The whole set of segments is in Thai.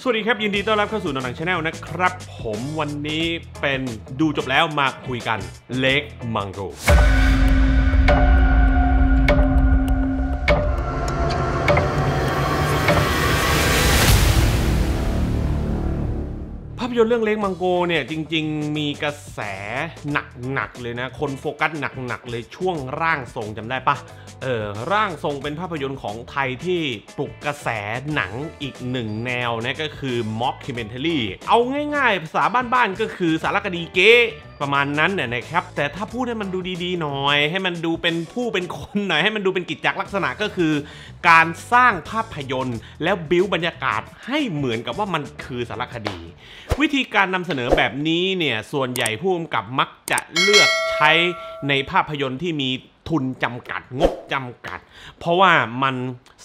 สวัสดีครับ ยินดีต้อนรับเข้าสู่นอนหนังชาแนลนะครับ ผมวันนี้เป็นดูจบแล้วมาคุยกันเล็กมังโกยนตร์เรื่องเล็กมังโกเนี่ยจริง ๆ มีกระแสหนัก ๆ เลยนะ คนโฟกัสหนัก ๆ เลยช่วงร่างทรงจำได้ปะเออร่างทรงเป็นภาพยนตร์ของไทยที่ปลุกกระแสหนังอีกหนึ่งแนวนะก็คือม็อกคิมเมนเทอรี่เอาง่าย ๆ ภาษาบ้านๆก็คือสารคดีเกประมาณนั้นเนี่ยนะครับ แต่ถ้าพูดให้มันดูดีๆหน่อย ให้มันดูเป็นผู้เป็นคนหน่อย ให้มันดูเป็นกิจจลักษณะก็คือ การสร้างภาพยนตร์ แล้วบิวบรรยากาศให้เหมือนกับว่ามันคือสารคดี วิธีการนำเสนอแบบนี้เนี่ย ส่วนใหญ่ผู้กำกับมักจะเลือกใช้ในภาพยนตร์ที่มีทุนจำกัดงบจำกัด เพราะว่ามัน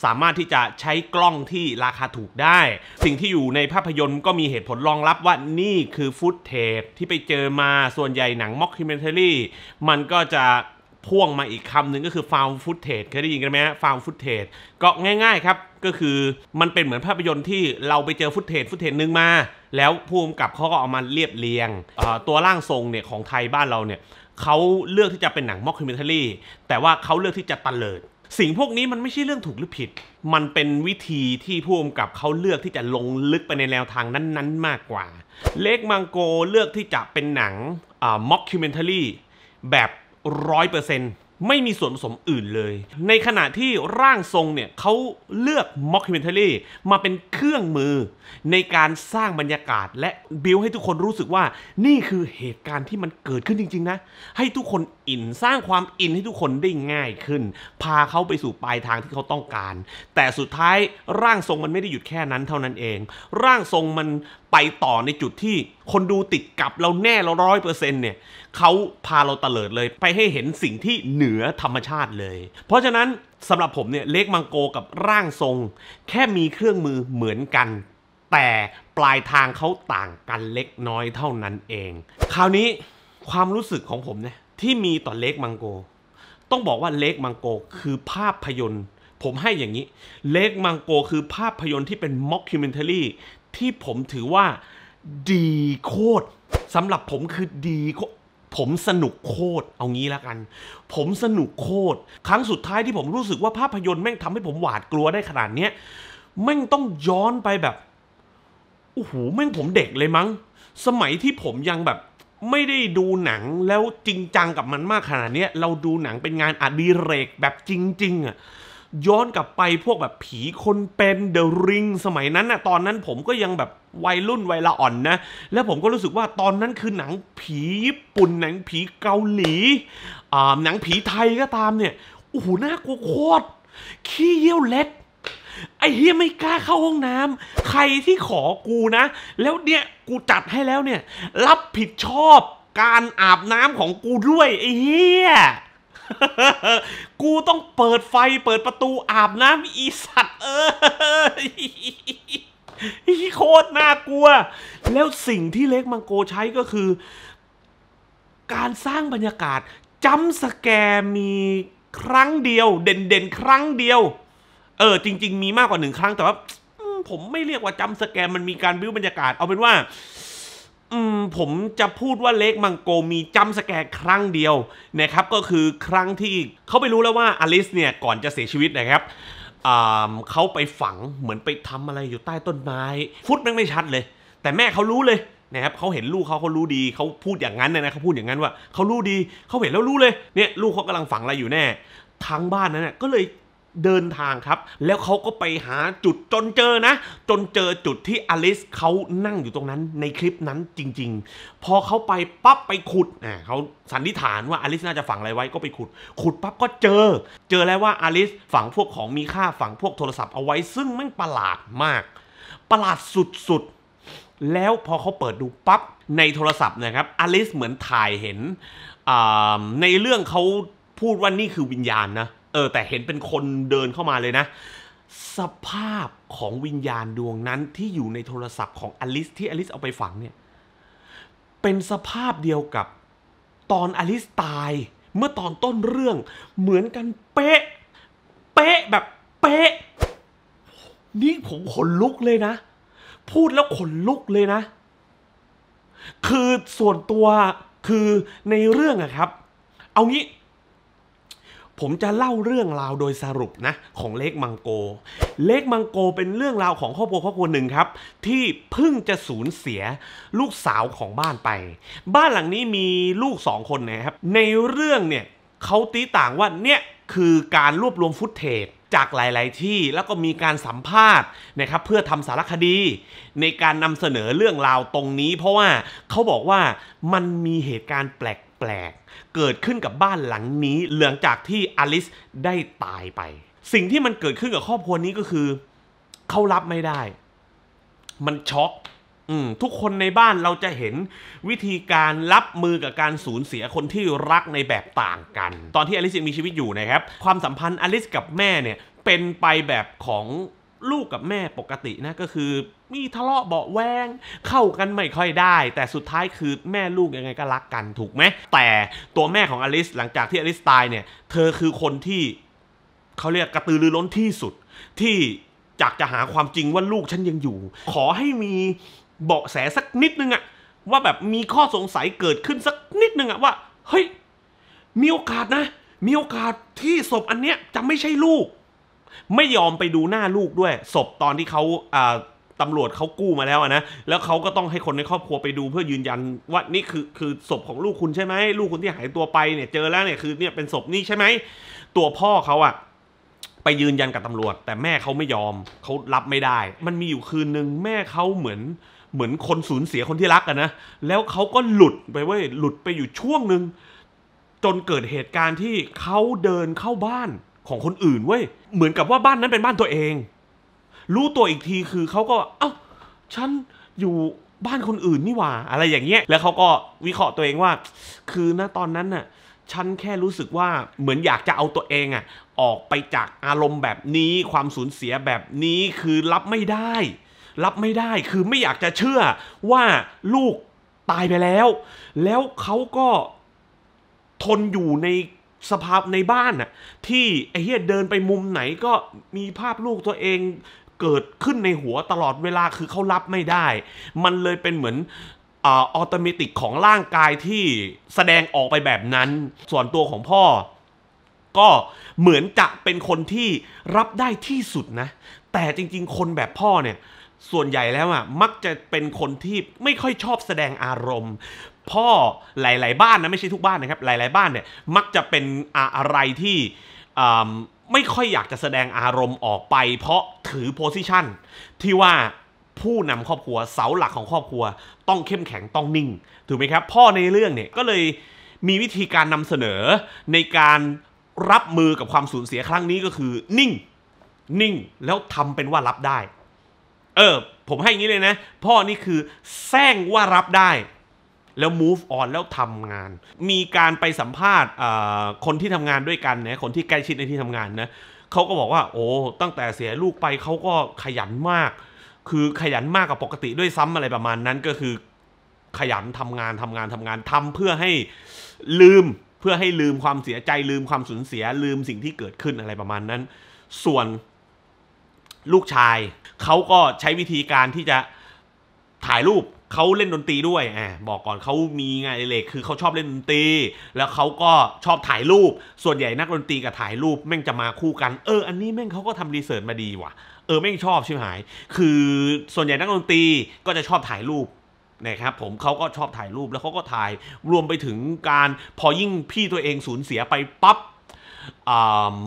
สามารถที่จะใช้กล้องที่ราคาถูกได้ สิ่งที่อยู่ในภาพยนตร์ก็มีเหตุผลรองรับว่านี่คือฟุตเทปที่ไปเจอมาส่วนใหญ่หนังม็อกคิมเมนเทอรี่มันก็จะพ่วงมาอีกคำหนึ่งก็คือฟาว n d ฟ o o เท g เคยได้ยินกันไหมฮะฟา u ฟ d f เท t a g ก็ง่ายๆครับ ก็คือมันเป็นเหมือนภาพยนตร์ที่เราไปเจอฟุตเทจฟุตเทจนึงมาแล้วภูมิกับเขาก็เอามาเรียบเรียงตัวร่างทรงเนี่ยของไทยบ้านเราเนี่ยเขาเลือกที่จะเป็นหนังม็อกคิวเมนทัรี่แต่ว่าเขาเลือกที่จะตะเลิดสิ่งพวกนี้มันไม่ใช่เรื่องถูกหรือผิด มันเป็นวิธีที่ผู้กำกับเขาเลือกที่จะลงลึกไปในแนวทางนั้น ๆ มากกว่า เลกมังโกเลือกที่จะเป็นหนังม็อกคิวเมนทัรี่แบบร้อยเปอร์เซ็นต์ไม่มีส่วนผสมอื่นเลย ในขณะที่ร่างทรงเนี่ยเขาเลือกม็อกคิวเมนทัรี่มาเป็นเครื่องมือในการสร้างบรรยากาศและบิวให้ทุกคนรู้สึกว่านี่คือเหตุการณ์ที่มันเกิดขึ้นจริงๆนะ ให้ทุกคนอินสร้างความอินให้ทุกคนได้ง่ายขึ้น พาเขาไปสู่ปลายทางที่เขาต้องการ แต่สุดท้ายร่างทรงมันไม่ได้หยุดแค่นั้นเท่านั้นเอง ร่างทรงมันไปต่อในจุดที่คนดูติดกับเราแน่เราร้อยเปอร์เซ็นต์เนี่ยเขาพาเราเตลิดเลยไปให้เห็นสิ่งที่เหนือธรรมชาติเลย เพราะฉะนั้นสำหรับผมเนี่ยเล็กมังโกกับร่างทรง แค่มีเครื่องมือเหมือนกันแต่ปลายทางเขาต่างกันเล็กน้อยเท่านั้นเอง คราวนี้ความรู้สึกของผมเนี่ยที่มีต่อเล็กมังโกต้องบอกว่าเล็กมังโกคือภาพยนตร์ ผมให้อย่างนี้ เล็กมังโกคือภาพยนตร์ที่เป็นม็อกคิวเมนเทอรี่ที่ผมถือว่าดีโคตรสำหรับผมคือดีโคตรผมสนุกโคตรเอางี้แล้วกัน ผมสนุกโคตรครั้งสุดท้ายที่ผมรู้สึกว่าภาพยนตร์แม่งทำให้ผมหวาดกลัวได้ขนาดเนี้ยแม่งต้องย้อนไปแบบโอ้โหแม่งผมเด็กเลยมั้งสมัยที่ผมยังแบบไม่ได้ดูหนังแล้วจริงจังกับมันมากขนาดนี้เราดูหนังเป็นงานอดีเรกแบบจริงๆอะย้อนกลับไปพวกแบบผีคนเป็นเดอะริงสมัยนั้นนะตอนนั้นผมก็ยังแบบวัยรุ่นวัยละอ่อนนะแล้วผมก็รู้สึกว่าตอนนั้นคือหนังผีญี่ปุ่นหนังผีเกาหลีอ่าหนังผีไทยก็ตามเนี่ยโอ้โหน่ากลัวโคตรขี้เยี่ยวเล็ดไอ้เฮียไม่กล้าเข้าห้องน้ำ ใครที่ขอกูนะ แล้วเนี่ยกูจัดให้แล้วเนี่ย รับผิดชอบการอาบน้ำของกูด้วย ไอ้เฮีย กูต้องเปิดไฟเปิดประตูอาบน้ำอีสัตว์เออโคตรน่ากลัว แล้วสิ่งที่เล็กมังโกใช้ก็คือ การสร้างบรรยากาศ จำสแกมีครั้งเดียว เด่นๆครั้งเดียวเออจริงๆมีมากกว่าหนึ่งครั้งแต่ว่าผมไม่เรียกว่าจำสแกมมันมีการบิ้วบรรยากาศ เอาเป็นว่าอืมผมจะพูดว่าเล็กมังโกมีจำสแกรครั้งเดียวนะครับก็คือครั้งที่เขาไปรู้แล้วว่าอลิสเนี่ยก่อนจะเสียชีวิตนะครับเขาไปฝังเหมือนไปทำอะไรอยู่ใต้ต้นไม้ฟุตแม่งไม่ชัดเลย แต่แม่เขารู้เลยนะครับเขาเห็นลูกเขาเขารู้ดีเขาพูดอย่างนั้นนะเขาพูดอย่างนั้นว่าเขารู้ดีเขาเห็นแล้วรู้เลยเนี่ยลูกเขากำลังฝังอะไรอยู่แน่ทั้งบ้านนั้นก็เลยเดินทางครับ แล้วเขาก็ไปหาจุดจนเจอนะ จนเจอจุดที่อลิสเขานั่งอยู่ตรงนั้นในคลิปนั้นจริง ๆ พอเขาไป ปั๊บไปขุดอ่าเขาสันนิษฐานว่าอลิสน่าจะฝังอะไรไว้ก็ไปขุด ขุดปั๊บก็เจอ เจอแล้วว่าอลิสฝังพวกของมีค่าฝังพวกโทรศัพท์เอาไว้ซึ่งมันประหลาดมาก ประหลาดสุด ๆ แล้วพอเขาเปิดดูปั๊บ ในโทรศัพท์นะครับอลิสเหมือนถ่ายเห็นในเรื่องเขาพูดว่านี่คือวิญญาณนะเออ แต่เห็นเป็นคนเดินเข้ามาเลยนะ สภาพของวิญญาณดวงนั้นที่อยู่ในโทรศัพท์ของอลิสที่อลิสเอาไปฝังเนี่ยเป็นสภาพเดียวกับตอนอลิสตาย เมื่อตอนต้นเรื่องเหมือนกันเป๊ะเป๊ะแบบเป๊ะนี่ผมขนลุกเลยนะ พูดแล้วขนลุกเลยนะ คือส่วนตัวคือในเรื่องอะครับ เอางี้ผมจะเล่าเรื่องราวโดยสรุปนะของเล็กมังโก เล็กมังโกเป็นเรื่องราวของครอบครัวครอบครัวหนึ่งครับที่เพิ่งจะสูญเสียลูกสาวของบ้านไป บ้านหลังนี้มีลูกสองคนนะครับ ในเรื่องเนี่ยเขาตีต่างว่าเนี่ยคือการรวบรวมฟุตเทจจากหลาย ๆที่แล้วก็มีการสัมภาษณ์นะครับเพื่อทำสารคดีในการนำเสนอเรื่องราวตรงนี้ เพราะว่าเขาบอกว่ามันมีเหตุการณ์แปลกเกิดขึ้นกับบ้านหลังนี้หลังจากที่อลิสได้ตายไป สิ่งที่มันเกิดขึ้นกับครอบครัวนี้ก็คือ เขารับไม่ได้ มันช็อกอทุกคนในบ้านเราจะเห็นวิธีการรับมือกับการสูญเสียคนที่รักในแบบต่างกัน ตอนที่อลิซยังมีชีวิตอยู่นะครับ ความสัมพันธ์อลิซกับแม่เนี่ย เป็นไปแบบของลูกกับแม่ปกตินะก็คือมีทะเลาะเบาแวงเข้ากันไม่ค่อยได้ แต่สุดท้ายคือแม่ลูกยังไงก็รักกันถูกไหม แต่ตัวแม่ของอลิสหลังจากที่อลิสตายเนี่ย เธอคือคนที่ เขาเรียกกระตือรือร้นที่สุดที่จากจะหาความจริงว่าลูกฉันยังอยู่ ขอให้มี เบาะแสสักนิดนึงอะว่าแบบมีข้อสงสัยเกิดขึ้นสักนิดนึงอะว่าเฮ้ยมีโอกาสนะมีโอกาสที่ศพอันเนี้ยจะไม่ใช่ลูก ไม่ยอมไปดูหน้าลูกด้วยศพตอนที่เขาตำรวจเขากู้มาแล้วนะ แล้วเขาก็ต้องให้คนในครอบครัวไปดูเพื่อยืนยันว่านี่คือคือศพของลูกคุณใช่ไหมลูกคุณที่หายตัวไปเนี่ย เจอแล้วเนี่ยคือเนี่ยเป็นศพนี่ใช่ไหมตัวพ่อเขาอะไปยืนยันกับตำรวจ แต่แม่เขาไม่ยอมเขารับไม่ได้ มันมีอยู่คืนหนึ่งแม่เขาเหมือน เหมือนคนสูญเสียคนที่รักอะนะ แล้วเขาก็หลุดไปเว้ยหลุดไปอยู่ช่วงหนึ่ง จนเกิดเหตุการณ์ที่เขาเดินเข้าบ้านของคนอื่นเว้ยเหมือนกับว่าบ้านนั้นเป็นบ้านตัวเองรู้ตัวอีกทีคือเขาก็ เอ้าฉันอยู่บ้านคนอื่นนี่หว่า อะไรอย่างเงี้ยแล้วเขาก็วิเคราะห์ตัวเองว่า คือณตอนนั้นน่ะฉันแค่รู้สึกว่าเหมือนอยากจะเอาตัวเองอะออกไปจากอารมณ์แบบนี้ความสูญเสียแบบนี้คือรับไม่ได้ รับไม่ได้ คือไม่อยากจะเชื่อว่าลูกตายไปแล้ว แล้วเขาก็ทนอยู่ในสภาพในบ้านน่ะ ที่ไอ้เฮียเดินไปมุมไหนก็มีภาพลูกตัวเองเกิดขึ้นในหัวตลอดเวลาคือเขารับไม่ได้ มันเลยเป็นเหมือนออตเมติกของร่างกายที่แสดงออกไปแบบนั้น ส่วนตัวของพ่อ ก็เหมือนจะเป็นคนที่รับได้ที่สุดนะ แต่จริงๆคนแบบพ่อเนี่ย ส่วนใหญ่แล้วอ่ะมักจะเป็นคนที่ไม่ค่อยชอบแสดงอารมณ์ พ่อหลาย ๆ บ้านนะไม่ใช่ทุกบ้านนะครับหลาย ๆบ้านเนี่ยมักจะเป็นอะไรที่ไม่ค่อยอยากจะแสดงอารมณ์ออกไปเพราะถือโพสิชันที่ว่าผู้นำครอบครัวเสาหลักของครอบครัว ต้องเข้มแข็งต้องนิ่ง ถูกไหมครับ พ่อในเรื่องเนี่ยก็เลยมีวิธีการนำเสนอในการรับมือกับความสูญเสียครั้งนี้ก็คือ นิ่ง นิ่ง แล้วทำเป็นว่ารับได้ เออ ผมให้อย่างนี้เลยนะ พ่อนี่คือแซงว่ารับได้แล้ว move on แล้วทำงาน มีการไปสัมภาษณ์คนที่ทำงานด้วยกันนะ คนที่ใกล้ชิดในที่ทำงานนะเขาก็บอกว่า โอ้ ตั้งแต่เสียลูกไปเขาก็ขยันมาก คือขยันมากกว่าปกติด้วยซ้ำอะไรประมาณนั้นก็คือขยันทำงานทำงานทำงานทำเพื่อให้ลืม เพื่อให้ลืมความเสียใจ ลืมความสูญเสีย ลืมสิ่งที่เกิดขึ้นอะไรประมาณนั้น ส่วนลูกชายเขาก็ใช้วิธีการที่จะถ่ายรูปเขาเล่นดนตรีด้วยอ่บอกก่อนเขามีงานเล็กคือเขาชอบเล่นดนตรี แล้วเขาก็ชอบถ่ายรูป ส่วนใหญ่นักดนตรีกับถ่ายรูปแม่งจะมาคู่กัน เออ อันนี้แม่งเขาก็ทำรีเสิร์ชมาดีว่ะ เออ แม่งชอบชิบหาย คือส่วนใหญ่นักดนตรีก็จะชอบถ่ายรูปนะครับผมเขาก็ชอบถ่ายรูปแล้วเขาก็ถ่าย รวมไปถึงการพอยิ่งพี่ตัวเองสูญเสียไปปับ๊บ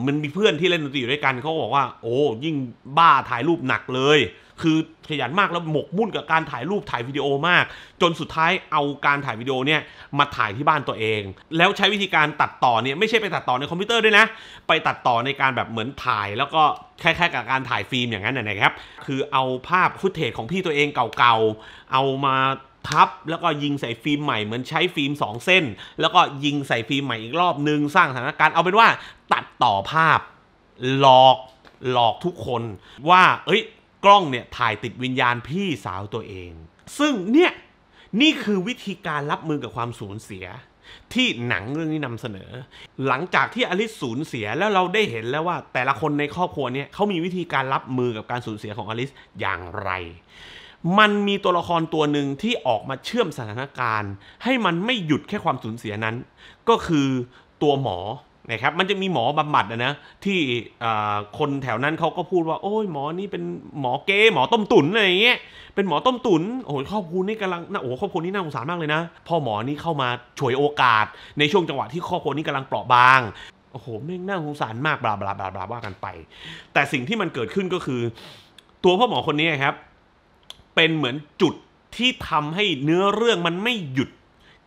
มันมีเพื่อนที่เล่นดนตรีอยู่ด้วยกัน เขาบอกว่า โอ้ยิ่งบ้าถ่ายรูปหนักเลยคือขยันมากแล้วหมกมุ่นกับการถ่ายรูปถ่ายวิดีโอมาก จนสุดท้ายเอาการถ่ายวิดีโอเนี่ยมาถ่ายที่บ้านตัวเอง แล้วใช้วิธีการตัดต่อเนี่ย ไม่ใช่ไปตัดต่อในคอมพิวเตอร์ด้วยนะ ไปตัดต่อในการแบบเหมือนถ่าย แล้วก็คล้ายๆกับการถ่ายฟิล์มอย่างนั้นนะครับคือเอาภาพฟุตเทจของพี่ตัวเองเก่าๆ เอามาทับแล้วก็ยิงใส่ฟิล์มใหม่เหมือนใช้ฟิล์ม 2 เส้น แล้วก็ยิงใส่ฟิล์มใหม่อีกรอบนึงสร้างสถานการณ์เอาเป็นว่าตัดต่อภาพหลอกหลอกทุกคนว่าเอ้ยกล้องเนี่ยถ่ายติดวิญญาณพี่สาวตัวเอง ซึ่งเนี่ยนี่คือวิธีการรับมือกับความสูญเสีย ที่หนังเรื่องนี้นำเสนอ หลังจากที่อลิซสูญเสียแล้วเราได้เห็นแล้วว่าแต่ละคนในครอบครัวเนี่ยเขามีวิธีการรับมือกับการสูญเสียของอลิซอย่างไร มันมีตัวละครตัวหนึ่งที่ออกมาเชื่อมสถานการณ์ให้มันไม่หยุดแค่ความสูญเสียนั้น ก็คือตัวหมอนะครับมันจะมีหมอบำบัดนะที่คนแถวนั้นเขาก็พูดว่าโอ้ยหมอนี่ เป็นหมอเก๋หมอต้มตุ๋นอะไรอย่างเงี้ยเป็นหมอต้มตุ๋นโอ้ยครอบครัวนี่กำลังนะโอ้ครอบครัวนี้น่าสงสารมากเลยนะพ่อหมอนี่เข้ามาฉวยโอกาส ในช่วงจังหวะที่ครอบครัวนี้กำลังเปราะบางโอ้โหแม่งน่าสงสารมากบลาบลาบลาบลาว่ากันไป แต่สิ่งที่มันเกิดขึ้นก็คือ ตัวพ่อหมอคนนี้ครับ เป็นเหมือนจุดที่ทำให้เนื้อเรื่องมันไม่หยุด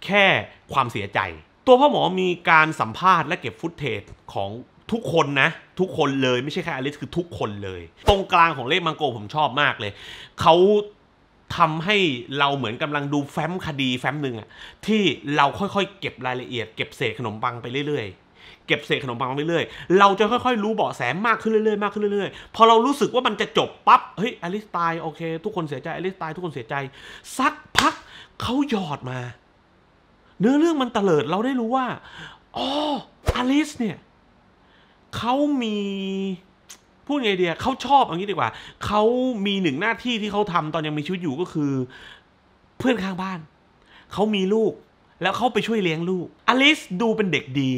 แค่ความเสียใจตัวพ่อหมอมีการสัมภาษณ์และเก็บฟุตเทจของทุกคนนะ ทุกคนเลยไม่ใช่แค่ อลิสคือทุกคนเลย ตรงกลางของเลขมังโกผมชอบมากเลยเขาทำให้เราเหมือนกำลังดูแฟ้มคดีแฟ้มหนึ่งอะที่เราค่อยๆ เก็บรายละเอียดเก็บเศษขนมปังไปเรื่อยๆเก็บเศษขนมปังไปเรื่อยเราจะค่อยๆ รู้เบาะแสมากขึ้นเรื่อยๆมากขึ้นเรื่อย ๆพอเรารู้สึกว่ามันจะจบปั๊บเฮ้ยอลิสตายโอเคทุกคนเสียใจอลิสตายทุกคนเสียใจสักพักเขาหยอดมาเนื้อเรื่องมันตะเลิดเราได้รู้ว่าอ๋ออลิสเนี่ย เขามี พูดไงเดียเขาชอบอย่างนี้ดีกว่า เขามีหนึ่งหน้าที่ที่เขาทำ ตอนยังมีชีวิตอยู่ก็คือ เพื่อนข้างบ้าน เขามีลูก แล้วเขาไปช่วยเลี้ยงลูก อลิสดูเป็นเด็กดี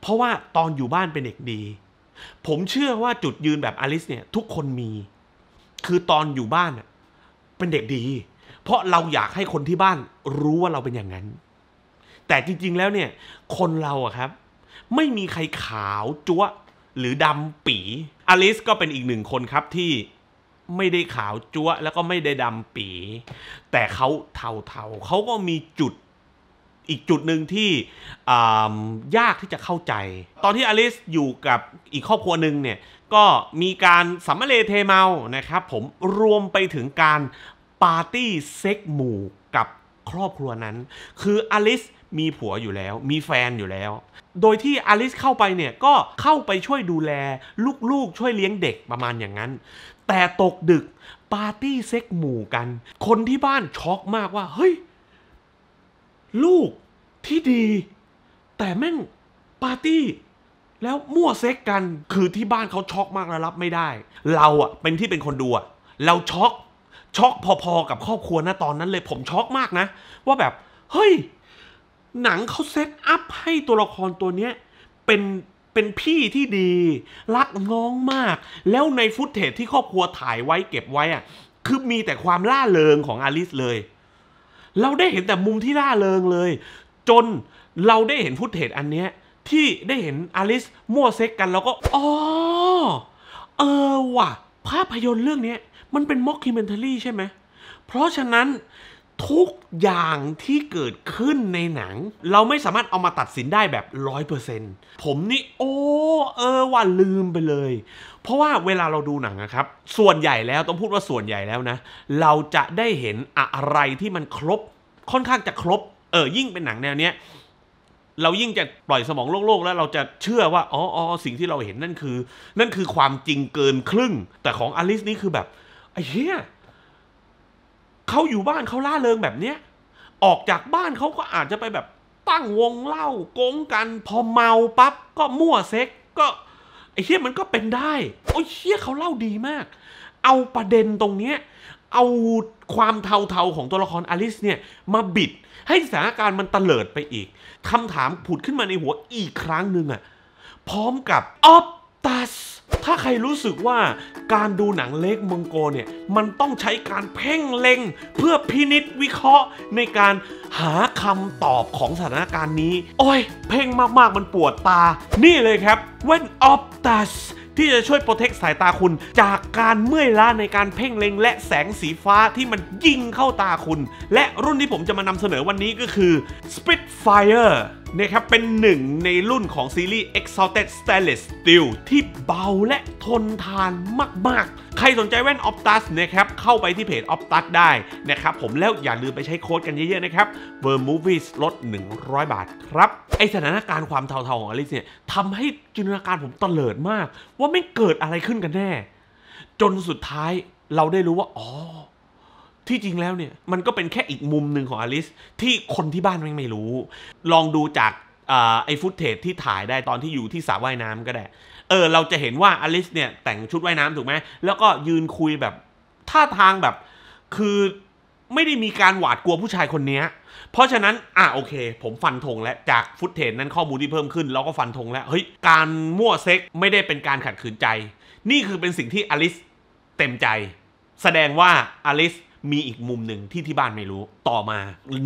เพราะว่าตอนอยู่บ้านเป็นเด็กดี ผมเชื่อว่าจุดยืนแบบอลิสเนี่ยทุกคนมี คือตอนอยู่บ้านเป็นเด็กดี เพราะเราอยากให้คนที่บ้านรู้ว่าเราเป็นอย่างนั้นแต่จริงๆ แล้วเนี่ย คนเราอะครับไม่มีใครขาว จั๊วหรือดำปีอลิสก็เป็นอีกหนึ่งคนครับที่ไม่ได้ขาว จั๊วแล้วก็ไม่ได้ดำปี แต่เขาเทาเทาเขาก็มีจุดอีกจุดหนึ่งที่ยากที่จะเข้าใจ ตอนที่อลิสอยู่กับอีกครอบครัวหนึ่งเนี่ย ก็มีการสัมมเลเทเมา นะครับ ผมรวมไปถึงการปาร์ตี้เซ็กหมู่กับครอบครัวนั้น คืออลิสมีผัวอยู่แล้ว มีแฟนอยู่แล้ว โดยที่อลิสเข้าไปเนี่ยก็เข้าไปช่วยดูแล ลูกๆช่วยเลี้ยงเด็กประมาณอย่างนั้น แต่ตกดึก ปาร์ตี้เซ็กหมู่กัน คนที่บ้านช็อกมากว่าเฮ้ย ลูกที่ดี แต่แม่ง ปาร์ตี้ แล้วมั่วเซ็กกัน คือที่บ้านเขาช็อกมากและรับไม่ได้ เราอะเป็นที่เป็นคนดูอะเราช็อกช็อกพอๆกับครอบครัวนะตอนนั้นเลยผมช็อกมากนะว่าแบบเฮ้ยหนังเขาเซตอัพให้ตัวละครตัวเนี้ยเป็นเป็นพี่ที่ดี รักน้องมาก แล้วในฟุตเทจที่ครอบครัวถ่ายไว้เก็บไว้อ่ะ คือมีแต่ความล่าเริงของอลิสเลย เราได้เห็นแต่มุมที่ล่าเริงเลย จนเราได้เห็นฟุตเทจอันเนี้ยที่ได้เห็นอลิสมั่วเซ็กกันแล้วก็อ๋อเออว่ะ ภาพยนตร์เรื่องนี้มันเป็นม็อกคิมเมนทารี่ใช่ไหมเพราะฉะนั้นทุกอย่างที่เกิดขึ้นในหนัง เราไม่สามารถเอามาตัดสินได้แบบร้อยเปอร์เซ็นต์ผมนี่โอ้เออ ว่าลืมไปเลย เพราะว่าเวลาเราดูหนังนะครับ ส่วนใหญ่แล้วต้องพูดว่าส่วนใหญ่แล้วนะ เราจะได้เห็นอะไรที่มันครบ ค่อนข้างจะครบ เออ ยิ่งเป็นหนังแนวเนี้ยเรายิ่งจะปล่อยสมอง โลกๆแล้วเราจะเชื่อว่าอ๋อออสิ่งที่เราเห็นนั่นคือ นั่นคือความจริงเกินครึ่ง แต่ของอลิสนี่คือแบบไอ้เหี้ยเขาอยู่บ้านเขาล่าเริงแบบเนี้ยออกจากบ้านเขาก็อาจจะไปแบบตั้งวงเล่าโกงกัน พอเมาปั๊บ ก็มั่วเซ็กก็ ไอ้เชียมันก็เป็นได้ โอ้ยเชี่ยเขาเล่าดีมาก เอาประเด็นตรงเนี้ยเอาความเทาๆของตัวละครอลิสเนี่ย มาบิดให้สถานการณ์มันเตลิดไปอีกคำถามผุดขึ้นมาในหัวอีกครั้งหนึ่งอะพร้อมกับออปตัสถ้าใครรู้สึกว่าการดูหนังเล็กมังโกเนี่ย มันต้องใช้การเพ่งเล็ง เพื่อพินิษวิเคราะห์ในการหาคำตอบของสถานการณ์นี้ โอ้ย เพ่งมากๆมันปวดตา นี่เลยครับเว้นออฟตัสที่จะช่วยโปรเทคสายตาคุณ จากการเมื่อยล้าในการเพ่งเล็ง และแสงสีฟ้าที่มันยิงเข้าตาคุณ และรุ่นที่ผมจะมานำเสนอวันนี้ก็คือ Spitfire นะครับเป็นหนึ่งในรุ่นของซีรีส์ Exalted Stainless Steel ที่เบาและทนทานมากๆ ใครสนใจแว่น Optus นะครับเข้าไปที่เพจ Optus ได้นะครับผมแล้วอย่าลืมไปใช้โค้ดกันเยอะๆนะครับ v e r m o v i e s ลด100 บาทครับ ไอสถานการณ์ความเทาๆของอลิซเนี่ยทำให้จินตนาการผมตเลิดมาก ว่าไม่เกิดอะไรขึ้นกันแน่ จนสุดท้ายเราได้รู้ว่าอ๋อที่จริงแล้วเนี่ย มันก็เป็นแค่อีกมุมหนึ่งของอลิสที่คนที่บ้านไม่ไม่รู้ ลองดูจากไอ้ฟุตเทจที่ถ่ายได้ตอนที่อยู่ที่สระว่ายน้ำก็ได้ เออเราจะเห็นว่าอลิสเนี่ยแต่งชุดว่ายน้ำถูกไหม แล้วก็ยืนคุยแบบ ท่าทางแบบคือไม่ได้มีการหวาดกลัวผู้ชายคนนี้ เพราะฉะนั้น อ่ะ โอเค ผมฟันธงแล้วจากฟุตเทจนั้นข้อมูลที่เพิ่มขึ้นเราก็ฟันธงแล้วเฮ้ยการมั่วเซ็กไม่ได้เป็นการขัดขืนใจ นี่คือเป็นสิ่งที่อลิสเต็มใจ แสดงว่าอลิสมีอีกมุมหนึ่งที่ที่บ้านไม่รู้ต่อมา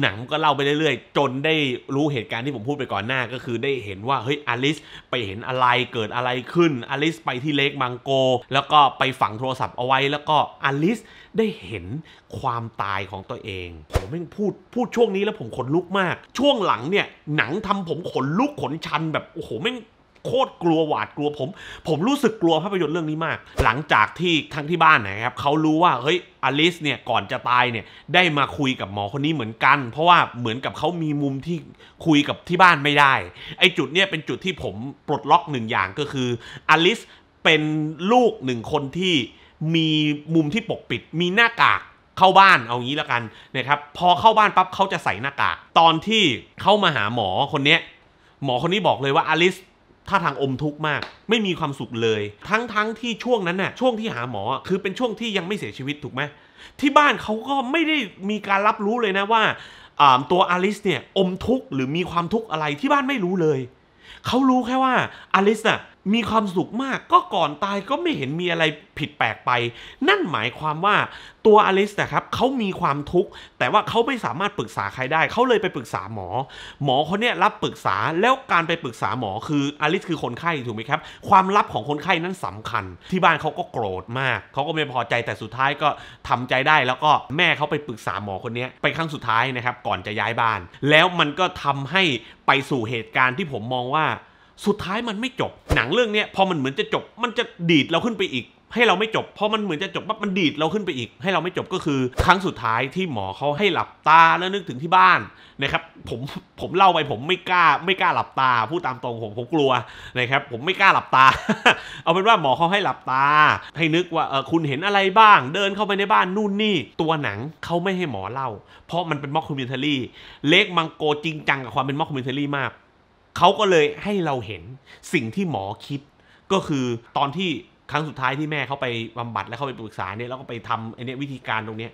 หนังก็เล่าไปเรื่อยๆ จนได้รู้เหตุการณ์ที่ผมพูดไปก่อนหน้าก็คือได้เห็นว่าเฮ้ยอลิสไปเห็นอะไรเกิดอะไรขึ้นอลิสไปที่เลกมังโก แล้วก็ไปฝังโทรศัพท์เอาไว้ แล้วก็อลิสได้เห็นความตายของตัวเอง ผมไม่พูดพูดช่วงนี้แล้วผมขนลุกมาก ช่วงหลังเนี่ย หนังทำผมขนลุกขนชันแบบโอ้โหแม่งโคตรกลัว หวาดกลัวผม ผมรู้สึกกลัวภาพยนตร์เรื่องนี้มาก หลังจากที่ทั้งที่บ้านนะครับเขารู้ว่าเฮ้ยอลิสเนี่ยก่อนจะตายเนี่ยได้มาคุยกับหมอคนนี้เหมือนกัน เพราะว่าเหมือนกับเขามีมุมที่คุยกับที่บ้านไม่ได้ ไอ้จุดเนี่ยเป็นจุดที่ผมปลดล็อกหนึ่งอย่างก็คืออลิสเป็นลูกหนึ่งคนที่มีมุมที่ปกปิด มีหน้ากากเข้าบ้านเอางี้แล้วกันนะครับพอเข้าบ้านปั๊บเขาจะใส่หน้ากากตอนที่เข้ามาหาหมอคนเนี้ยหมอคนนี้บอกเลยว่าอลิสท่าทางอมทุกข์มาก ไม่มีความสุขเลย ทั้งๆทที่ช่วงนั้นน่ะ ช่วงที่หาหมอ คือเป็นช่วงที่ยังไม่เสียชีวิตถูกไหม ที่บ้านเขาก็ไม่ได้มีการรับรู้เลยนะว่า ตัวอลิสเนี่ย อมทุกข์หรือมีความทุกข์อะไรที่บ้านไม่รู้เลย เขารู้แค่ว่า อลิสน่ะมีความสุขมากก็ก่อนตายก็ไม่เห็นมีอะไรผิดแปลกไป นั่นหมายความว่าตัวอลิสนะครับเขามีความทุกข์แต่ว่าเขาไม่สามารถปรึกษาใครได้เขาเลยไปปรึกษาหมอ หมอคนนี้รับปรึกษาแล้วการไปปรึกษาหมอคืออลิสคือคนไข้ถูกไหมครับ ความลับของคนไข้นั้นสำคัญที่บ้านเขาก็โกรธมากเขาก็ไม่พอใจแต่สุดท้ายก็ทำใจได้แล้วก็แม่เขาไปปรึกษาหมอคนนี้ไปครั้งสุดท้ายนะครับก่อนจะย้ายบ้าน แล้วมันก็ทำให้ไปสู่เหตุการณ์ที่ผมมองว่าสุดท้ายมันไม่จบ หนังเรื่องเนี้ยพอมันเหมือนจะจบมันจะดีดเราขึ้นไปอีก ให้เราไม่จบพอมันเหมือนจะจบปั๊บมันดีดเราขึ้นไปอีก ให้เราไม่จบก็คือครั้งสุดท้ายที่หมอเขาให้หลับตาแล้วนึกถึงที่บ้านนะครับผมผมเล่าไปผมไม่กล้าไม่กล้าหลับตา พูดตามตรงผมผมกลัวนะครับผมไม่กล้าหลับตา เอาเป็นว่าหมอเขาให้หลับตา ให้นึกว่าเออคุณเห็นอะไรบ้าง เดินเข้าไปในบ้านนู่นนี่ตัวหนังเขาไม่ให้หมอเล่าเพราะมันเป็นม็อกคูมิเทอรี่ เล็กมังโกจริงจังกับความเป็นม็อกคูมิเทอรี่มากเขาก็เลยให้เราเห็นสิ่งที่หมอคิด ก็คือตอนที่ครั้งสุดท้ายที่แม่เขาไปบำบัดแล้วเขาไปปรึกษาเนี่ยแล้วก็ไปทำไอ้นี้วิธีการตรงเนี้ย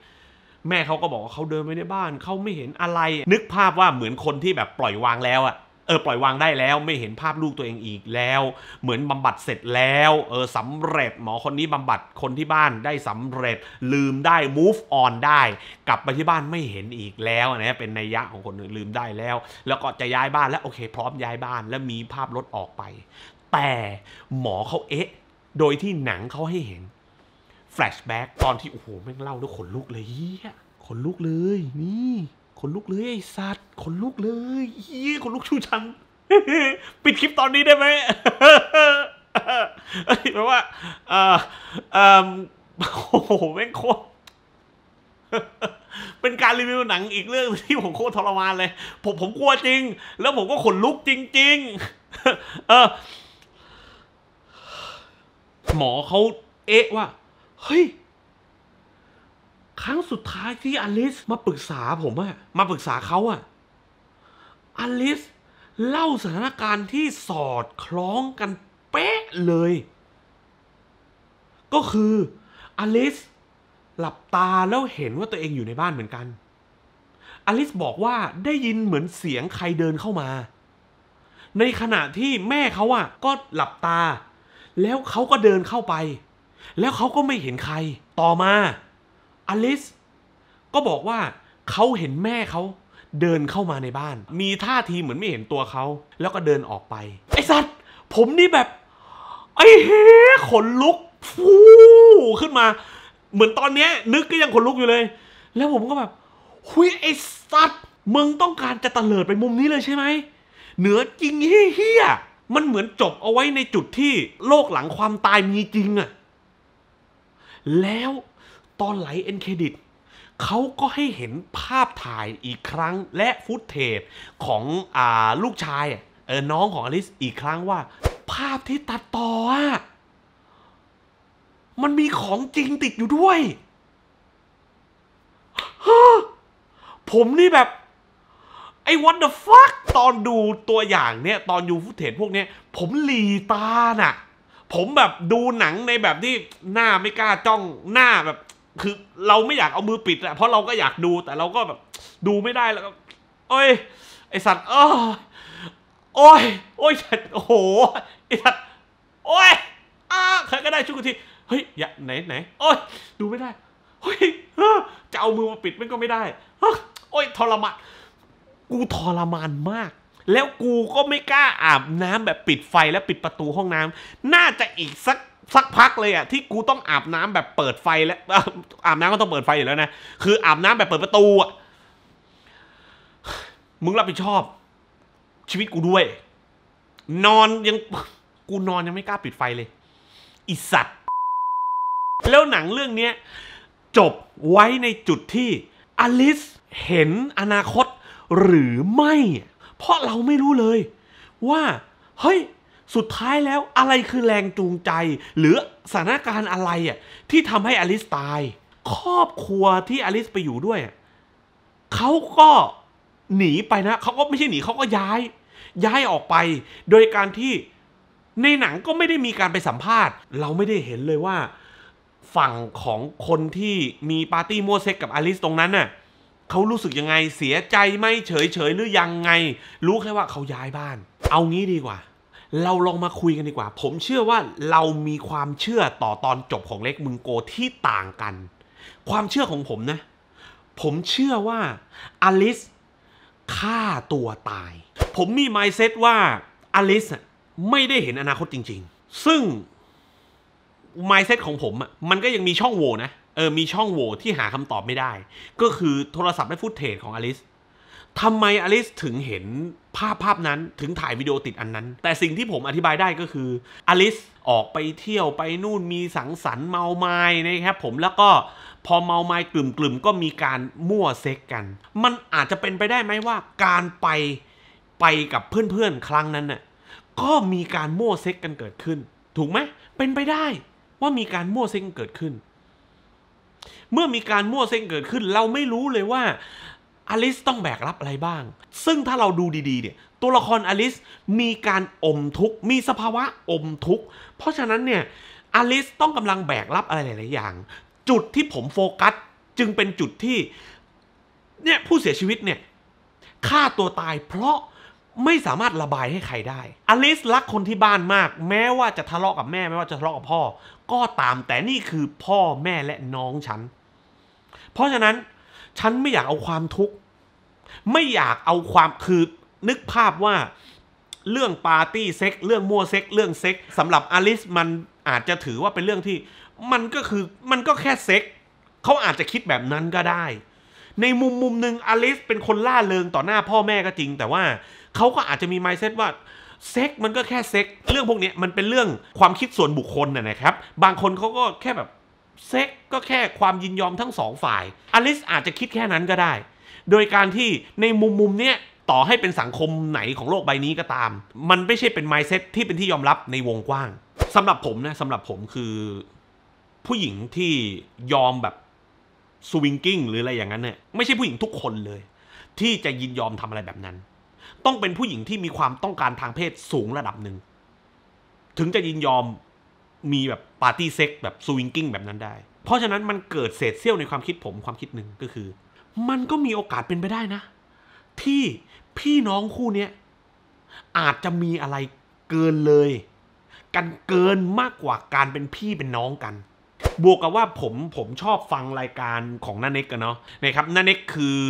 แม่เขาก็บอกว่าเขาเดินไปในบ้านเขาไม่เห็นอะไร นึกภาพว่าเหมือนคนที่แบบปล่อยวางแล้วอะเออปล่อยวางได้แล้ว ไม่เห็นภาพลูกตัวเองอีกแล้ว เหมือนบำบัดเสร็จแล้ว เออสำเร็จหมอคนนี้บำบัดคนที่บ้านได้สำเร็จลืมได้ move on ได้กลับไปที่บ้านไม่เห็นอีกแล้วนะเป็นนัยยะของคน่ลืมได้แล้ว แล้วก็จะย้ายบ้านแล้วโอเคพร้อมย้ายบ้าน แล้วมีภาพลดออกไป แต่ หมอเขาเอ๊ะ โดยที่หนังเขาให้เห็น flashback ตอนที่โอ้โหแม่งเล่าด้วยขนลุกเลยเฮียขนลุกเลย นี่คนลุกเลยสัตว์คนลุกเลยเฮียคนลุกชูชัง ปิดคลิปตอนนี้ได้ไหมแปลว่าอ่าอ่าโอ้โหแม่งโคตรเป็นการรีวิวหนังอีกเรื่องที่ผมโคตรทรมานเลย ผมผมกลัวจริง แล้วผมก็ขนลุกจริงๆเออ หมอเขาเอ๊ะว่า เฮ้ยครั้งสุดท้ายที่อลิสมาปรึกษาผมอะมาปรึกษาเขาอะอลิสเล่าสถานการณ์ที่สอดคล้องกันเป๊ะเลย ก็คือ อลิสหลับตาแล้วเห็นว่าตัวเองอยู่ในบ้านเหมือนกัน อลิสบอกว่าได้ยินเหมือนเสียงใครเดินเข้ามา ในขณะที่แม่เขาอะก็หลับตา แล้วเขาก็เดินเข้าไป แล้วเขาก็ไม่เห็นใครต่อมาอลิสก็บอกว่า เขาเห็นแม่เขา เดินเข้ามาในบ้าน มีท่าทีเหมือนไม่เห็นตัวเขา แล้วก็เดินออกไปไอ้สัตว์ผมนี่แบบไอ้เฮ้ขนลุกฟูขึ้นมา เหมือนตอนนี้นึกก็ยังขนลุกอยู่เลย แล้วผมก็แบบหุยไอ้สัตว์มึงต้องการจะตะเลิดไปมุมนี้เลยใช่ไหมเหนือจริงเฮี้ยมันเหมือนจบเอาไว้ในจุดที่โลกหลังความตายมีจริงอะแล้วตอนไหลเอ็นเครดิต เขาก็ให้เห็นภาพถ่ายอีกครั้งและฟุตเทปของอ่าลูกชายเออน้องของอลิสอีกครั้งว่า ภาพที่ตัดต่ออะมันมีของจริงติดอยู่ด้วย ผมนี่แบบ ไอ้วันเดอ f ฟักตอนดูตัวอย่างเนี่ย ตอนอยู่ฟุตเทจพวกเนี้ย ผมหลีตาน่ะผมแบบดูหนังในแบบที่หน้าไม่กล้าจ้องหน้าแบบคือเราไม่อยากเอามือปิดอะเพราะเราก็อยากดูแต่เราก็แบบดูไม่ได้แล้วก็โอ้ยไอสัตว์โอ้ยโอ้ยโอ้ยโอ้โหไอสัตว์โอ้ย อ้าใครก็ได้ช่วยกูทีเฮ้ยอย่าไหนไหนโอ้ยดูไม่ได้เฮ้ยจะเอามือมาปิดมันก็ไม่ได้โอ้ยทรมานกูทรมานมาก แล้วกูก็ไม่กล้าอาบน้ำแบบปิดไฟและปิดประตูห้องน้ำ น่าจะอีกสักสักพักเลยอ่ะที่กูต้องอาบน้ำแบบเปิดไฟแล้ว อาบน้ำก็ต้องเปิดไฟอยู่แล้วนะ คืออาบน้ำแบบเปิดประตูอ่ะมึงรับผิดชอบ ชีวิตกูด้วย นอนยังกูนอนยังไม่กล้าปิดไฟเลยอิสัตแล้วหนังเรื่องนี้จบไว้ในจุดที่ อลิสเห็นอนาคตหรือไม่ เพราะเราไม่รู้เลย ว่า เฮ้ยสุดท้ายแล้วอะไรคือแรงจูงใจ หรือสถานการณ์อะไรอ่ะ ที่ทำให้อลิสตายครอบครัวที่อลิสไปอยู่ด้วยเขาก็หนีไปนะ เขาก็ไม่ใช่หนีเขาก็ย้าย ย้ายออกไป โดยการที่ในหนังก็ไม่ได้มีการไปสัมภาษณ์ เราไม่ได้เห็นเลยว่าฝั่งของคนที่มีปาร์ตี้มัวเซ็กกับอลิสตรงนั้นน่ะเขารู้สึกยังไงเสียใจไม่เฉยเฉยหรือยังไง รู้แค่ว่าเขาย้ายบ้าน เอางี้ดีกว่าเราลองมาคุยกันดีกว่า ผมเชื่อว่าเรามีความเชื่อต่อตอนจบของเล็กมึงโกที่ต่างกัน ความเชื่อของผมนะ ผมเชื่อว่าอลิสฆ่าตัวตาย ผมมีไมเซ็ต ว่าอลิสไม่ได้เห็นอนาคตจริงๆ ซึ่งไมเซ็ตของผม มันก็ยังมีช่องโหว่นะเออมีช่องโหว่ที่หาคำตอบไม่ได้ ก็คือโทรศัพท์และฟุตเทจของอลิสทำไมอลิสถึงเห็นภาพภาพนั้นถึงถ่ายวิดีโอติดอันนั้น แต่สิ่งที่ผมอธิบายได้ก็คือ อลิส ออกไปเที่ยวไปนู่นมีสังสรรค์เมาไม้นะครับผมแล้วก็พอเมาไม้กลุ่มมก็มีการมั่วเซ็กกัน มันอาจจะเป็นไปได้ไหมว่า การไปไปกับเพื่อน ๆ ครั้งนั้นน่ะก็มีการมั่วเซ็กกันเกิดขึ้น ถูกไหมเป็นไปได้ ว่ามีการมั่วเซ็กเกิดขึ้น เมื่อมีการมั่วเซ็กเกิดขึ้น เราไม่รู้เลยว่าอลิสต้องแบกรับอะไรบ้าง ซึ่งถ้าเราดูดีๆ เนี่ย ตัวละครอลิสมีการอมทุกข์มีสภาวะอมทุกข์เพราะฉะนั้นเนี่ย อลิสต้องกำลังแบกรับอะไรหลายๆอย่าง จุดที่ผมโฟกัสจึงเป็นจุดที่เนี่ยผู้เสียชีวิตเนี่ยฆ่าตัวตายเพราะไม่สามารถระบายให้ใครได้ อลิสรักคนที่บ้านมากแม้ว่าจะทะเลาะกับแม่แม้ว่าจะทะเลาะกับพ่อ ก็ตามแต่นี่คือพ่อแม่และน้องฉัน เพราะฉะนั้นฉันไม่อยากเอาความทุกข์ ไม่อยากเอาความคือนึกภาพว่าเรื่องปาร์ตี้เซ็ก เรื่องมั่วเซ็ก เรื่องเซ็กสำหรับอลิสมันอาจจะถือว่าเป็นเรื่องที่ มันก็คือมันก็แค่เซ็ก เขาอาจจะคิดแบบนั้นก็ได้ ในมุมมุมหนึ่งอลิสเป็นคนล่าเริงต่อหน้าพ่อแม่ก็จริง แต่ว่าเขาก็อาจจะมีไมเซ็ตว่า เซ็กมันก็แค่เซ็ก เรื่องพวกนี้มันเป็นเรื่องความคิดส่วนบุคคลนะครับ บางคนเขาก็แค่แบบเซ็กก็แค่ความยินยอมทั้งสองฝ่าย อลิสอาจจะคิดแค่นั้นก็ได้ โดยการที่ในมุมมุมเนี้ย ต่อให้เป็นสังคมไหนของโลกใบนี้ก็ตาม มันไม่ใช่เป็นไมซ์เซ็ตที่เป็นที่ยอมรับในวงกว้าง สำหรับผมนะสำหรับผมคือผู้หญิงที่ยอมแบบสวิงกิ้งหรืออะไรอย่างนั้นเนี่ยไม่ใช่ผู้หญิงทุกคนเลย ที่จะยินยอมทำอะไรแบบนั้น ต้องเป็นผู้หญิงที่มีความต้องการทางเพศสูงระดับหนึ่งถึงจะยินยอมมีแบบปาร์ตี้เซ็กแบบสวิงกิ้งแบบนั้นได้ เพราะฉะนั้นมันเกิดเศษเสี้ยวในความคิดผมความคิดหนึ่งก็คือ มันก็มีโอกาสเป็นไปได้นะ ที่พี่น้องคู่เนี้ยอาจจะมีอะไรเกินเลยกันเกินมากกว่าการเป็นพี่เป็นน้องกัน บวกกับว่าผมผมชอบฟังรายการของนันเน็กกันเนาะนะครับนันเน็กคือ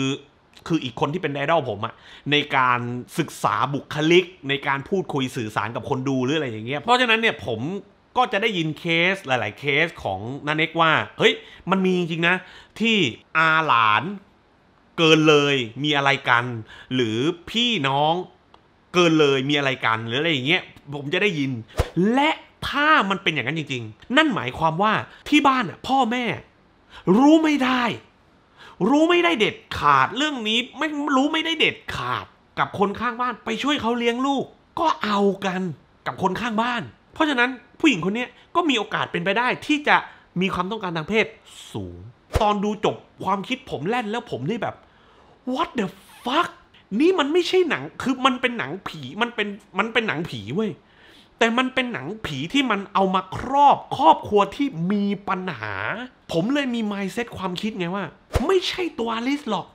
คืออีกคนที่เป็นไอดอลผมอะในการศึกษาบุคลิก ในการพูดคุยสื่อสารกับคนดูหรืออะไรอย่างเงี้ยเพราะฉะนั้นเนี่ยผมก็จะได้ยินเคสหลายๆ เคสของนาเน็กว่าเฮ้ยมันมีจริง ๆนะ ที่อาหลานเกินเลยมีอะไรกัน หรือพี่น้องเกินเลยมีอะไรกันหรืออะไรอย่างเงี้ย ผมจะได้ยิน และถ้ามันเป็นอย่างนั้นจริง ๆ นั่นหมายความว่าที่บ้านพ่อแม่รู้ไม่ได้ รู้ไม่ได้เด็ดขาดเรื่องนี้ ไม่รู้ไม่ได้เด็ดขาดกับคนข้างบ้าน ไปช่วยเขาเลี้ยงลูก ก็เอากันกับคนข้างบ้านเพราะฉะนั้นผู้หญิงคนนี้ก็มีโอกาสเป็นไปได้ที่จะมีความต้องการทางเพศสูง ตอนดูจบความคิดผมแล่นแล้วผมนี่แบบ what the fuck นี่มันไม่ใช่หนังคือมันเป็นหนังผีมันเป็นมันเป็นหนังผีเว้ยแต่มันเป็นหนังผีที่มันเอามาครอบครอบครัวที่มีปัญหา ผมเลยมีไมเซ็ตความคิดไงว่า ไม่ใช่ตัวลิสหรอก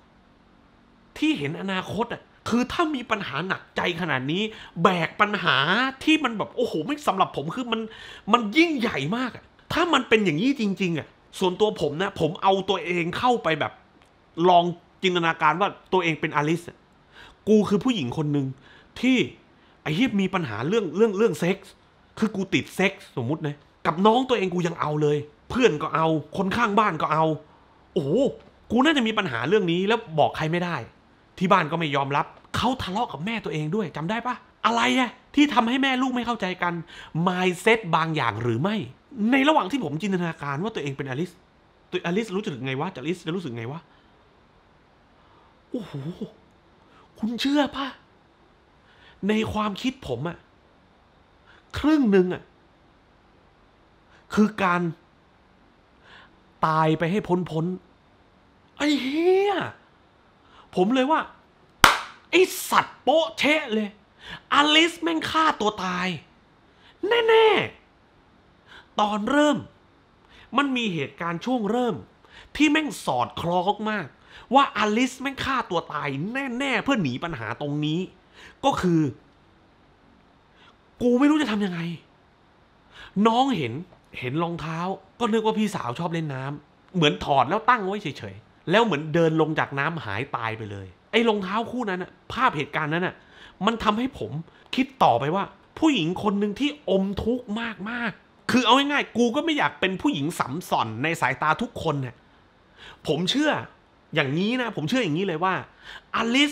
ที่เห็นอนาคตอะคือถ้ามีปัญหาหนักใจขนาดนี้แบกปัญหาที่มันแบบโอ้โหไม่สำหรับผม คือมันมันยิ่งใหญ่มากถ้ามันเป็นอย่างนี้จริง ๆอ่ะส่วนตัวผมนะผมเอาตัวเองเข้าไปแบบลองจินตนาการว่าตัวเองเป็นอลิสกูคือผู้หญิงคนหนึ่งที่ไอ้เหี้ยมีปัญหาเรื่องเรื่องเรื่องเซ็กส์คือกูติดเซ็กส์สมมุตินะกับน้องตัวเองกูยังเอาเลย เพื่อนก็เอาคนข้างบ้านก็เอาโอ้กูน่าจะมีปัญหาเรื่องนี้แล้วบอกใครไม่ได้ที่บ้านก็ไม่ยอมรับ เขาทะเลาะกับแม่ตัวเองด้วย จำได้ปะอะไรอะที่ทำให้แม่ลูกไม่เข้าใจกันมายเซตบางอย่างหรือไม่ ในระหว่างที่ผมจินตนาการว่าตัวเองเป็นอลิส ตัวอลิสรู้สึกไงวะจอลิสจะรู้สึกไงวะ โอ้โหคุณเชื่อปะในความคิดผมอะ ครึ่งหนึ่งอะ คือการ ตายไปให้พ้นพ้นไอ้เหี้ยผมเลยว่า ไอสัตว์โป๊ะเชะเลย อลิส แม่งฆ่าตัวตาย แน่ ๆ ตอนเริ่ม มันมีเหตุการณ์ช่วงเริ่ม ที่แม่งสอดคล้องมาก ว่าอลิส แม่งฆ่าตัวตายแน่ ๆ เพื่อหนีปัญหาตรงนี้ ก็คือ กูไม่รู้จะทำยังไง น้องเห็นเห็นรองเท้า ก็นึกว่าพี่สาวชอบเล่นน้ำเหมือนถอดแล้วตั้ง ไว้ เฉยแล้วเหมือนเดินลงจากน้ำหายตายไปเลย ไอ้รองเท้าคู่นั้นอะภาพเหตุการณ์นั้นอะมันทำให้ผมคิดต่อไปว่า ผู้หญิงคนหนึ่งที่อมทุกข์มากมากคือเอาง่ายๆกูก็ไม่อยากเป็นผู้หญิงสัสสอน ในสายตาทุกคนเนี่ยผมเชื่ออย่างนี้นะผมเชื่ออย่างนี้เลยว่า อลิส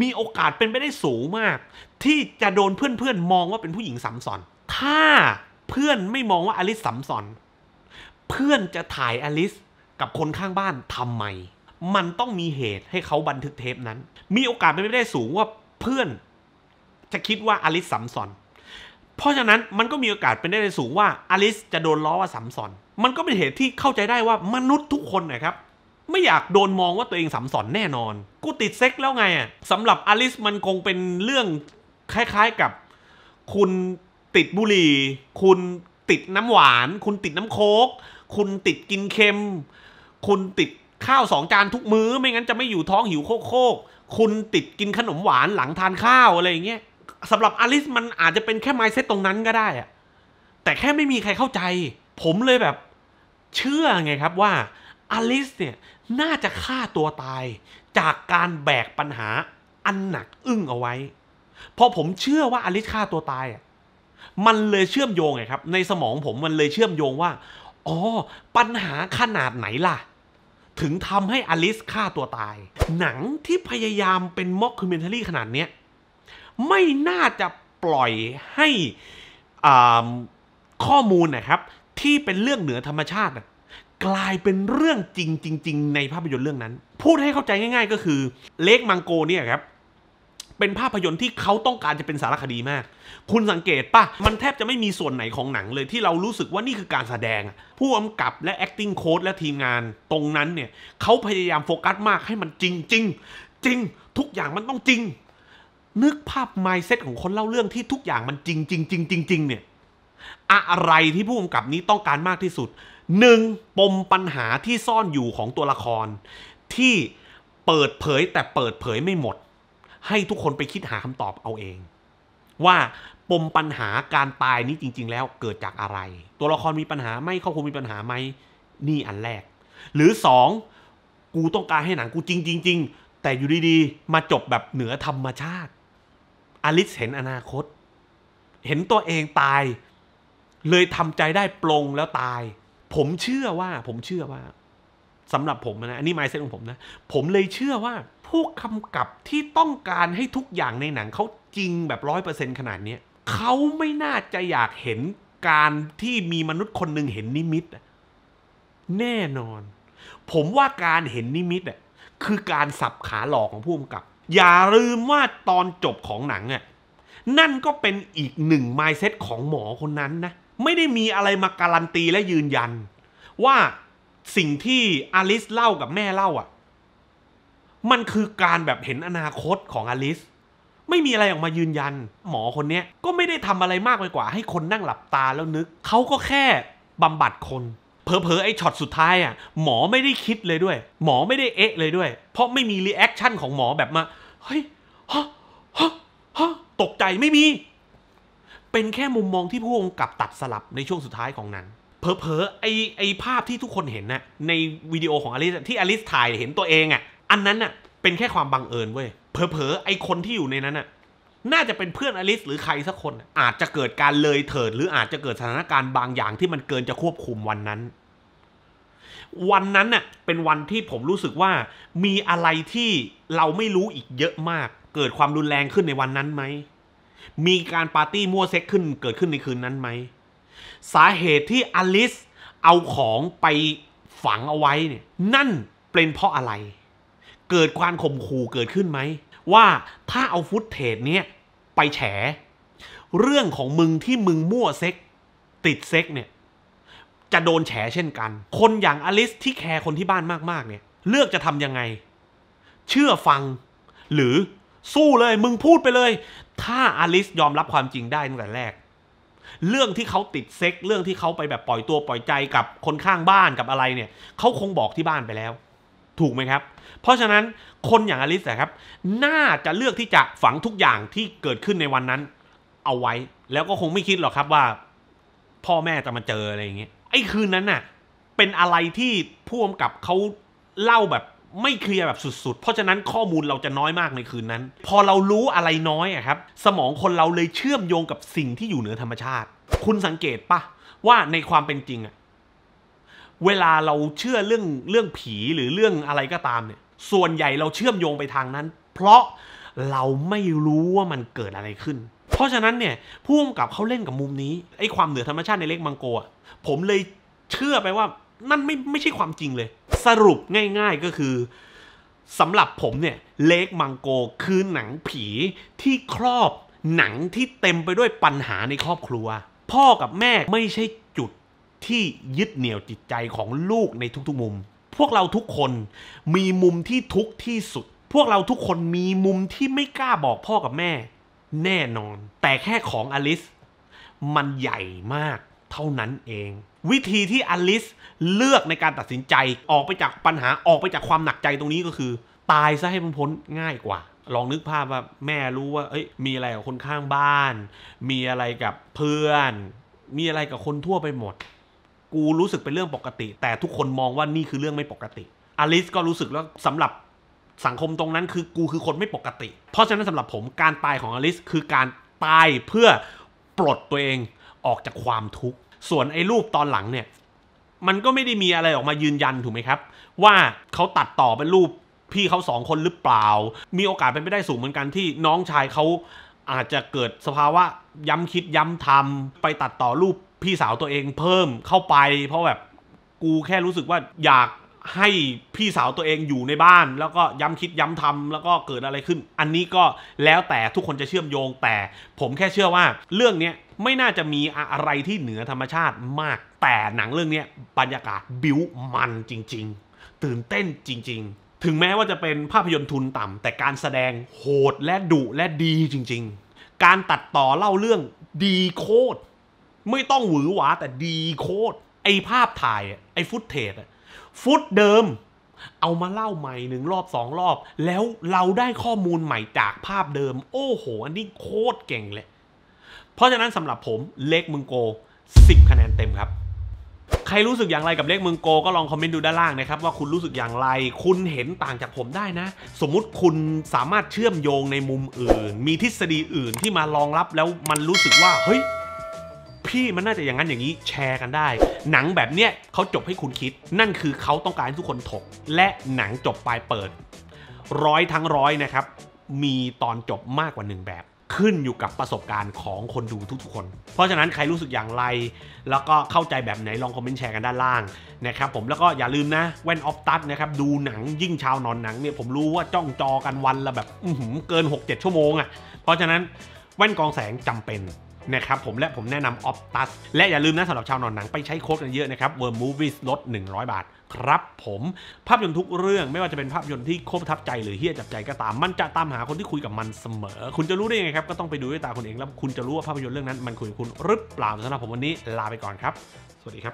มีโอกาสเป็นไปได้สูงมาก ที่จะโดนเพื่อนๆ มองว่าเป็นผู้หญิงสัสสอน ถ้าเพื่อนไม่มองว่าอลิสสัสสอน เพื่อนจะถ่ายอลิสกับคนข้างบ้านทำไม มันต้องมีเหตุให้เขาบันทึกเทปนั้น มีโอกาสเป็นไได้สูงว่าเพื่อน จะคิดว่าอลิสซัมซอน เพราะฉะนั้นมันก็มีโอกาสเป็นได้สูงว่าอลิสจะโดนล้อว่าซัมซอน มันก็เป็นเหตุที่เข้าใจได้ว่ามนุษย์ทุกคนนะครับ ไม่อยากโดนมองว่าตัวเองสัมสอนแน่นอน กูติดเซ็กแล้วไงอ่ะสำหรับอลิสมันคงเป็นเรื่องคล้ายๆกับ คุณติดบุหรี่ คุณติดน้ำหวาน คุณติดน้ำโคกคุณติดกินเค็มคุณติดข้าวสองจานทุกมื้อไม่งั้นจะไม่อยู่ท้องหิวโคกๆคุณติดกินขนมหวานหลังทานข้าวอะไรอย่างเงี้ยสำหรับอลิสมันอาจจะเป็นแค่ไมเซ็ตตรงนั้นก็ได้อะแต่แค่ไม่มีใครเข้าใจ ผมเลยแบบเชื่อไงครับว่าอลิสเนี่ยน่าจะฆ่าตัวตาย จากการแบกปัญหาอันหนักอึ้งเอาไว้พอผมเชื่อว่าอลิสฆ่าตัวตายอ่ะมันเลยเชื่อมโยงไงครับในสมองผมมันเลยเชื่อมโยงว่า อ๋อ ปัญหาขนาดไหนล่ะถึงทำให้อลิสฆ่าตัวตาย หนังที่พยายามเป็นม็อกคิวเมนทารี่ขนาดนี้ไม่น่าจะปล่อยให้ข้อมูลนะครับ ที่เป็นเรื่องเหนือธรรมชาติ กลายเป็นเรื่องจริงจริงๆในภาพยนตร์เรื่องนั้น พูดให้เข้าใจง่าย ๆ ก็คือเลกมังโกเนี่ยครับเป็นภาพยนตร์ที่เขาต้องการจะเป็นสารคดีมาก คุณสังเกตปะมันแทบจะไม่มีส่วนไหนของหนังเลยที่เรารู้สึกว่านี่คือการแสดง ผู้กำกับและ acting coach และทีมงานตรงนั้นเนี่ย เขาพยายามโฟกัสมากให้มันจริงจริงจริงทุกอย่างมันต้องจริง นึกภาพ mindset ของคนเล่าเรื่องที่ทุกอย่างมันจริงจริงจริงจริงเนี่ยอะไรที่ผู้กำกับนี้ต้องการมากที่สุดหนึ่งปมปัญหาที่ซ่อนอยู่ของตัวละคร ที่เปิดเผยแต่เปิดเผยไม่หมดให้ทุกคนไปคิดหาคำตอบเอาเอง ว่าปมปัญหาการตายนี้จริงๆแล้วเกิดจากอะไร ตัวละครมีปัญหาไหมเขาคุัมีปัญหาไหมนี่อันแรก หรือสอง กูต้องการให้หนังกูจริงจริงแต่อยู่ดีๆ มาจบแบบเหนือธรรมชาติ อลิสเห็นอนาคต เห็นตัวเองตาย เลยทำใจได้ปลงแล้วตาย ผมเชื่อว่า ผมเชื่อว่าสำหรับผมนะอันนี้ไมเซ็ตของผมนะ ผมเลยเชื่อว่าผู้กำกับที่ต้องการให้ทุกอย่างในหนังเขาจริงแบบร้อยเปอร์เซ็นขนาดนี้ เขาไม่น่าจะอยากเห็นการที่มีมนุษย์คนหนึ่งเห็นนิมิต แน่นอน ผมว่าการเห็นนิมิตคือการสับขาหลอกของผู้กำกับ อย่าลืมว่าตอนจบของหนังอ่ะนั่นก็เป็นอีกหนึ่งไมเซ็ตของหมอคนนั้นนะไม่ได้มีอะไรมาการันตีและยืนยัน ว่าสิ่งที่อลิสเล่ากับแม่เล่าอ่ะมันคือการแบบเห็นอนาคตของอลิส ไม่มีอะไรออกมายืนยัน หมอคนนี้ก็ไม่ได้ทำอะไรมากไปกว่า ให้คนนั่งหลับตาแล้วนึกเขาก็แค่บำบัดคน เพอผลอไอ้ช็อตสุดท้ายอ่ะหมอไม่ได้คิดเลยด้วย หมอไม่ได้เอ๊ะเลยด้วย เพราะไม่มีรีแอคชั่นของหมอแบบมาเฮ้ยฮะฮะฮะตกใจไม่มี เป็นแค่มุมมองที่ผู้องกับตัดสลับในช่วงสุดท้ายของนั้นเผลอไอไอภาพที่ทุกคนเห็นนะ่ะในวิดีโอ ของอลิส ที่อลิสถ่ายเห็นตัวเองอะ่ะอันนั้นน่ะเป็นแค่ความบังเอิญเว้ย เผลอๆ ไอคนที่อยู่ในนั้นน่ะน่าจะเป็นเพื่อนอลิสหรือใครสักคนอาจจะเกิดการเลยเถิด หรืออาจจะเกิดสถานการณ์บางอย่างที่มันเกินจะควบคุมวันนั้น วันนั้นน่ะเป็นวันที่ผมรู้สึกว่ามีอะไรที่เราไม่รู้อีกเยอะมาก เกิดความรุนแรงขึ้นในวันนั้นไหมมีการปาร์ตี้มั่วเซ็กขึ้นเกิดขึ้นในคืนนั้นไหมสาเหตุที่อลิสเอาของไปฝังเอาไว้เนี่ยนั่นเป็นเพราะอะไรเกิดความข่มขู่เกิดขึ้นไหม ว่าถ้าเอาฟุตเทจเนี้ยไปแฉ เรื่องของมึงที่มึงมั่วเซ็ก ติดเซ็กเนี่ยจะโดนแฉเช่นกัน คนอย่างอลิสที่แคร์คนที่บ้านมากๆ เนี่ย เลือกจะทำยังไง เชื่อฟังหรือสู้เลยมึงพูดไปเลย ถ้าอลิสยอมรับความจริงได้ตั้งแต่แรก เรื่องที่เขาติดเซ็ก เรื่องที่เขาไปแบบปล่อยตัวปล่อยใจกับคนข้างบ้านกับอะไรเนี่ยเขาคงบอกที่บ้านไปแล้วถูกไหมครับ เพราะฉะนั้นคนอย่างอลิสครับ น่าจะเลือกที่จะฝังทุกอย่างที่เกิดขึ้นในวันนั้น เอาไว้ แล้วก็คงไม่คิด หรอกครับว่า พ่อแม่จะมาเจออะไรอย่างเงี้ยไอ้คืนนั้นน่ะเป็นอะไรที่พ่วงกับเขาเล่าแบบไม่เคลียร์แบบสุด ๆ เพราะฉะนั้นข้อมูลเราจะน้อยมากในคืนนั้น พอเรารู้อะไรน้อยอะครับ สมองคนเราเลยเชื่อมโยงกับสิ่งที่อยู่เหนือธรรมชาติ คุณสังเกตปะว่าในความเป็นจริงอะเวลาเราเชื่อเรื่องเรื่องผีหรือเรื่องอะไรก็ตามเนี่ยส่วนใหญ่เราเชื่อมโยงไปทางนั้น เพราะเราไม่รู้ว่ามันเกิดอะไรขึ้น เพราะฉะนั้นเนี่ยผู้กำกับเขาเล่นกับมุมนี้ไอ้ความเหนือธรรมชาติในเล็กมังโกะผมเลยเชื่อไปว่า นั่นไม่ไม่ใช่ความจริงเลย สรุปง่าย ๆก็คือสำหรับผมเนี่ยเล็กมังโกคือหนังผีที่ครอบหนังที่เต็มไปด้วยปัญหาในครอบครัว พ่อกับแม่ไม่ใช่จุดที่ยึดเหนี่ยวจิตใจของลูกในทุกๆมุม พวกเราทุกคนมีมุมที่ทุกที่สุด พวกเราทุกคนมีมุมที่ไม่กล้าบอกพ่อกับแม่ แน่นอน แต่แค่ของอลิสมันใหญ่มากเท่านั้นเอง วิธีที่อลิสเลือกในการตัดสินใจออกไปจากปัญหาออกไปจากความหนักใจตรงนี้ก็คือ ตายซะให้มันพ้นง่ายกว่า ลองนึกภาพว่าแม่รู้ว่าเอ้ยมีอะไรกับคนข้างบ้าน มีอะไรกับเพื่อน มีอะไรกับคนทั่วไปหมดกูรู้สึกเป็นเรื่องปกติ แต่ทุกคนมองว่านี่คือเรื่องไม่ปกติอลิสก็รู้สึกแล้วสำหรับสังคมตรงนั้นคือกูคือคนไม่ปกติ เพราะฉะนั้นสำหรับผมการตายของอลิสคือการตายเพื่อปลดตัวเองออกจากความทุกข์ส่วนไอ้รูปตอนหลังเนี่ยมันก็ไม่ได้มีอะไรออกมายืนยันถูกไหมครับ ว่าเขาตัดต่อเป็นรูปพี่เขาสองคนหรือเปล่า มีโอกาสเป็นไปได้สูงเหมือนกันที่น้องชายเขาอาจจะเกิดสภาวะย้ำคิดย้ำทำไปตัดต่อรูปพี่สาวตัวเองเพิ่มเข้าไป เพราะแบบกูแค่รู้สึกว่าอยากให้พี่สาวตัวเองอยู่ในบ้าน แล้วก็ย้ำคิดย้ำทำ แล้วก็เกิดอะไรขึ้น อันนี้ก็แล้วแต่ทุกคนจะเชื่อมโยง แต่ผมแค่เชื่อว่า เรื่องนี้ไม่น่าจะมีอะไรที่เหนือธรรมชาติมากแต่หนังเรื่องนี้ บรรยากาศบิ้วมันจริง ๆ ตื่นเต้นจริง ๆ ถึงแม้ว่าจะเป็นภาพยนตร์ทุนต่ำแต่การแสดงโหดและดุและดีจริงๆ การตัดต่อเล่าเรื่องดีโคตรไม่ต้องหวือหวาแต่ดีโคตรไอภาพถ่ายไอฟุตเทจฟุตเดิม เอามาเล่าใหม่หนึ่งรอบสองรอบ แล้วเราได้ข้อมูลใหม่จากภาพเดิม โอ้โห อันนี้โคตรเก่งเลย เพราะฉะนั้นสำหรับผมเล็กมึงโก 10 คะแนนเต็มครับ ใครรู้สึกอย่างไรกับเลขมึงโก ก็ลองคอมเมนต์ดูด้านล่างนะครับ ว่าคุณรู้สึกอย่างไรคุณเห็นต่างจากผมได้นะ สมมุติคุณสามารถเชื่อมโยงในมุมอื่น มีทฤษฎีอื่นที่มารองรับแล้วมันรู้สึกว่า เฮ้ยพี่มันน่าจะอย่างนั้นอย่างนี้แชร์กันได้ หนังแบบเนี้ยเขาจบให้คุณคิดนั่นคือเขาต้องการให้ทุกคนถก และหนังจบปลายเปิด ร้อยทั้งร้อยนะครับ มีตอนจบมากกว่าหนึ่งแบบ ขึ้นอยู่กับประสบการณ์ของคนดูทุก ๆคน เพราะฉะนั้นใครรู้สึกอย่างไรแล้วก็เข้าใจแบบไหน ลองคอมเมนต์แชร์กันด้านล่างนะครับผมแล้วก็อย่าลืมนะแว่นออฟตัสนะครับดูหนังยิ่งชาวนอนหนังเนี่ยผมรู้ว่าจ้องจอกันวันละแบบเกิน 6-7 ชั่วโมงอะ่ะเพราะฉะนั้นแว่นกองแสงจำเป็นนะครับ ผมและผมแนะนำ Optus และอย่าลืมนะสำหรับชาวนอนหนังไปใช้โค้ดกันเยอะนะครับ w o r ร์ Movies ลด 100 บาท ครับผมภาพยนตร์ทุกเรื่องไม่ว่าจะเป็นภาพยนตร์ที่ โคตรทับใจหรือเฮี้ยจับใจก็ตามมันจะตามหาคนที่คุยกับมันเสมอ คุณจะรู้ได้ยังไงครับ ก็ต้องไปดูด้วยตาคุณเองแล้วคุณจะรู้ว่าภาพยนตร์เรื่องนั้นมันคุยกับคุณหรือเปล่าสำหรับผมวันนี้ลาไปก่อนครับ สวัสดีครับ